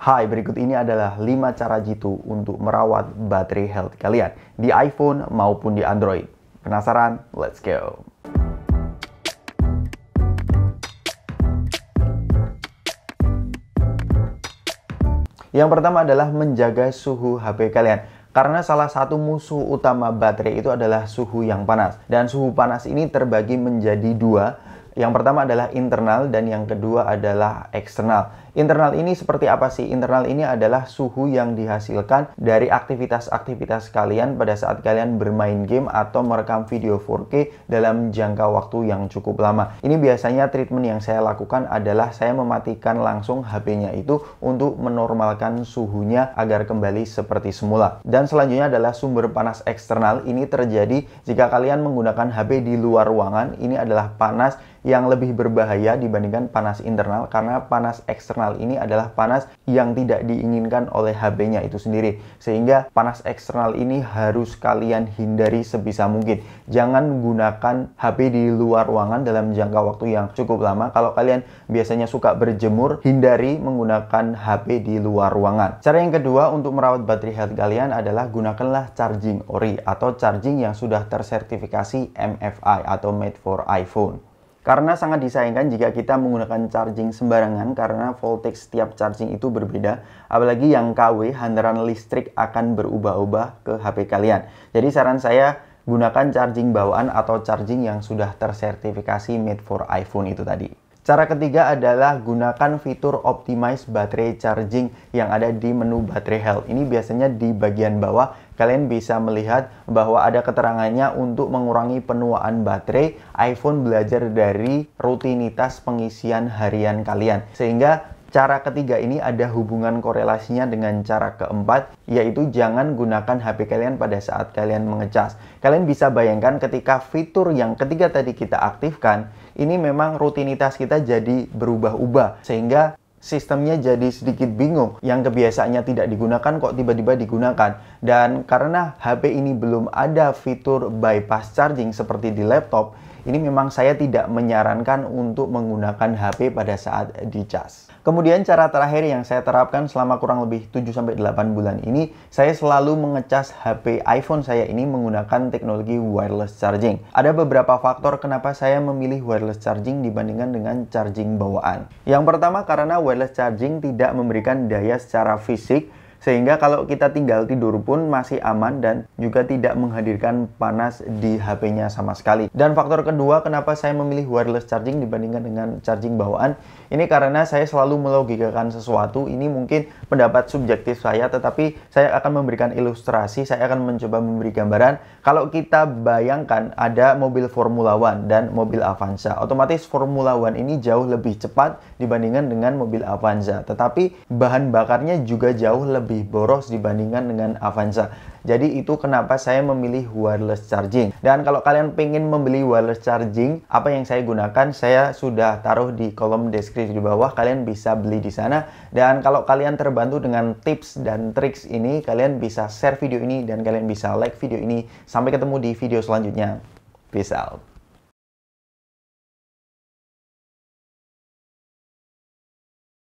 Hai, berikut ini adalah 5 cara jitu untuk merawat baterai health kalian di iPhone maupun di Android. Penasaran? Let's go! Yang pertama adalah menjaga suhu HP kalian. Karena salah satu musuh utama baterai itu adalah suhu yang panas. Dan suhu panas ini terbagi menjadi dua. Yang pertama adalah internal dan yang kedua adalah eksternal. Internal ini seperti apa sih? Internal ini adalah suhu yang dihasilkan dari aktivitas-aktivitas kalian pada saat kalian bermain game atau merekam video 4K dalam jangka waktu yang cukup lama. Ini biasanya treatment yang saya lakukan adalah saya mematikan langsung HP-nya itu untuk menormalkan suhunya agar kembali seperti semula. Dan selanjutnya adalah sumber panas eksternal. Ini terjadi jika kalian menggunakan HP di luar ruangan. Ini adalah panas yang lebih berbahaya dibandingkan panas internal karena panas eksternal eksternal ini adalah panas yang tidak diinginkan oleh hp nya itu sendiri. Sehingga panas eksternal ini harus kalian hindari sebisa mungkin. Jangan gunakan HP di luar ruangan dalam jangka waktu yang cukup lama. Kalau kalian biasanya suka berjemur, hindari menggunakan HP di luar ruangan. Cara yang kedua untuk merawat baterai health kalian adalah gunakanlah charging ori atau charging yang sudah tersertifikasi MFI atau made for iPhone. Karena sangat disayangkan jika kita menggunakan charging sembarangan karena voltage setiap charging itu berbeda, apalagi yang KW hantaran listrik akan berubah-ubah ke HP kalian. Jadi saran saya gunakan charging bawaan atau charging yang sudah tersertifikasi made for iPhone itu tadi. Cara ketiga adalah gunakan fitur optimize baterai charging yang ada di menu baterai health. Ini biasanya di bagian bawah kalian bisa melihat bahwa ada keterangannya untuk mengurangi penuaan baterai iPhone belajar dari rutinitas pengisian harian kalian. Sehingga Cara ketiga ini ada hubungan korelasinya dengan cara keempat, yaitu jangan gunakan HP kalian pada saat kalian mengecas. Kalian bisa bayangkan ketika fitur yang ketiga tadi kita aktifkan, ini memang rutinitas kita jadi berubah-ubah, sehingga sistemnya jadi sedikit bingung yang kebiasaannya tidak digunakan kok tiba-tiba digunakan dan karena HP ini belum ada fitur bypass charging seperti di laptop ini memang saya tidak menyarankan untuk menggunakan HP pada saat dicas. Kemudian cara terakhir yang saya terapkan selama kurang lebih 7-8 bulan ini, saya selalu mengecas HP iPhone saya ini menggunakan teknologi wireless charging. Ada beberapa faktor kenapa saya memilih wireless charging dibandingkan dengan charging bawaan. Yang pertama karena wireless charging tidak memberikan daya secara fisik sehingga kalau kita tinggal tidur pun masih aman dan juga tidak menghadirkan panas di HP-nya sama sekali. Dan faktor kedua kenapa saya memilih wireless charging dibandingkan dengan charging bawaan ini karena saya selalu melogikakan sesuatu. Ini mungkin pendapat subjektif saya tetapi saya akan memberikan ilustrasi, saya akan mencoba memberi gambaran kalau kita bayangkan ada mobil Formula One dan mobil Avanza. Otomatis Formula One ini jauh lebih cepat dibandingkan dengan mobil Avanza. Tetapi bahan bakarnya juga jauh lebih lebih boros dibandingkan dengan Avanza. Jadi itu kenapa saya memilih wireless charging. Dan kalau kalian pengen membeli wireless charging, apa yang saya gunakan saya sudah taruh di kolom deskripsi di bawah. Kalian bisa beli di sana. Dan kalau kalian terbantu dengan tips dan triks ini, kalian bisa share video ini dan kalian bisa like video ini. Sampai ketemu di video selanjutnya. Peace out.